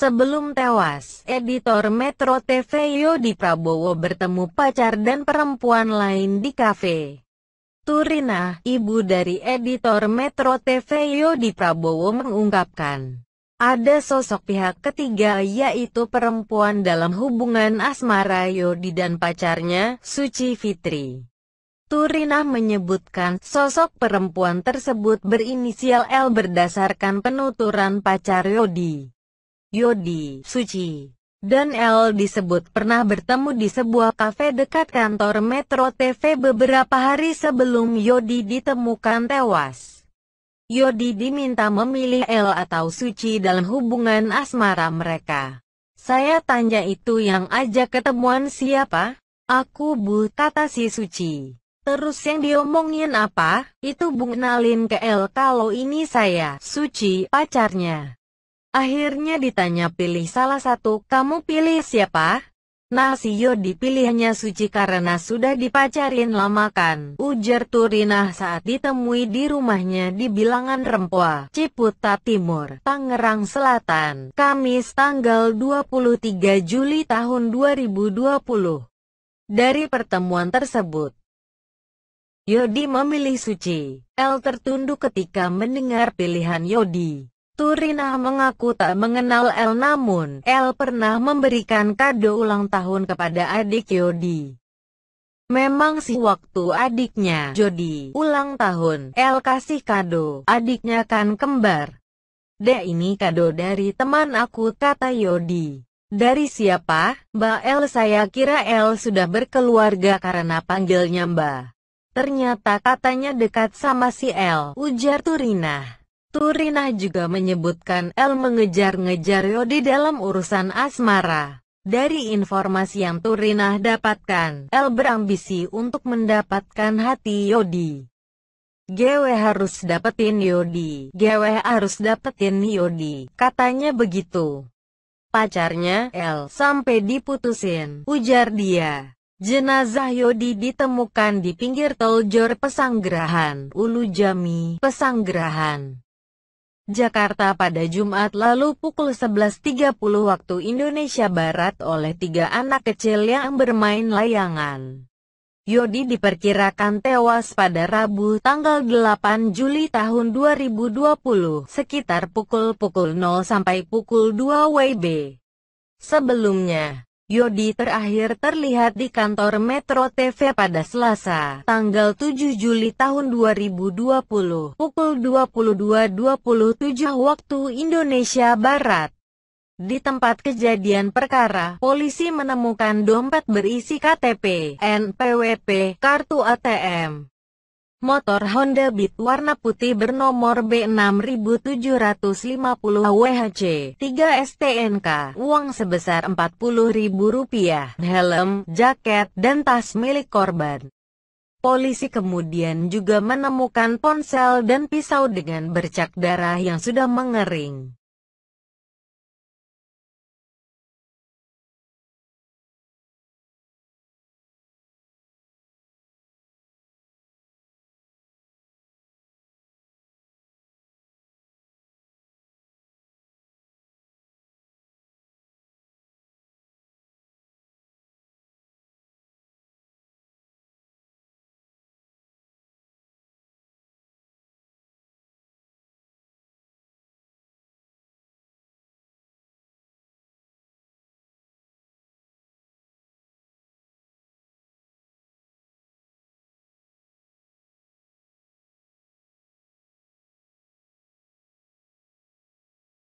Sebelum tewas, editor Metro TV Yodi Prabowo bertemu pacar dan perempuan lain di kafe. Turina, ibu dari editor Metro TV Yodi Prabowo mengungkapkan, ada sosok pihak ketiga yaitu perempuan dalam hubungan asmara Yodi dan pacarnya, Suci Fitri. Turina menyebutkan sosok perempuan tersebut berinisial L berdasarkan penuturan pacar Yodi. Yodi Suci, dan L disebut pernah bertemu di sebuah kafe dekat kantor Metro TV beberapa hari sebelum Yodi ditemukan tewas. Yodi diminta memilih L atau Suci dalam hubungan asmara mereka. Saya tanya itu yang ajak ketemuan siapa? Aku bu kata si Suci. Terus yang diomongin apa? Itu Nalin ke El kalau ini saya, Suci, pacarnya. Akhirnya ditanya pilih salah satu, kamu pilih siapa? Nah, Yodi dipilihnya Suci karena sudah dipacarin lama kan, ujar Turinah saat ditemui di rumahnya di bilangan Rempoa, Ciputa Timur, Tangerang Selatan, Kamis tanggal 23 Juli tahun 2020. Dari pertemuan tersebut, Yodi memilih Suci. El tertunduk ketika mendengar pilihan Yodi. Turina mengaku tak mengenal El namun El pernah memberikan kado ulang tahun kepada adik Yodi. Memang sih waktu adiknya Jody ulang tahun, El kasih kado, adiknya kan kembar. Dek ini kado dari teman aku kata Yodi. Dari siapa? Mbak El saya kira El sudah berkeluarga karena panggilnya Mbak. Ternyata katanya dekat sama si El, ujar Turina. Turinah juga menyebutkan El mengejar-ngejar Yodi dalam urusan asmara. Dari informasi yang Turinah dapatkan, El berambisi untuk mendapatkan hati Yodi. GW harus dapetin Yodi, GW harus dapetin Yodi, katanya begitu. Pacarnya, El, sampai diputusin, ujar dia. Jenazah Yodi ditemukan di pinggir tol Jor Pesanggerahan, Ulu Jami, Pesanggerahan. Jakarta pada Jumat lalu pukul 11.30 waktu Indonesia Barat oleh tiga anak kecil yang bermain layangan. Yodi diperkirakan tewas pada Rabu tanggal 8 Juli tahun 2020 sekitar pukul-pukul 0 sampai pukul 2 WIB. Sebelumnya, Yodi terakhir terlihat di kantor Metro TV pada Selasa, tanggal 7 Juli tahun 2020, pukul 22.27 waktu Indonesia Barat. Di tempat kejadian perkara, polisi menemukan dompet berisi KTP, NPWP, kartu ATM, Motor Honda Beat warna putih bernomor B6750WHC 3 STNK, uang sebesar Rp40.000, helm, jaket, dan tas milik korban. Polisi kemudian juga menemukan ponsel dan pisau dengan bercak darah yang sudah mengering.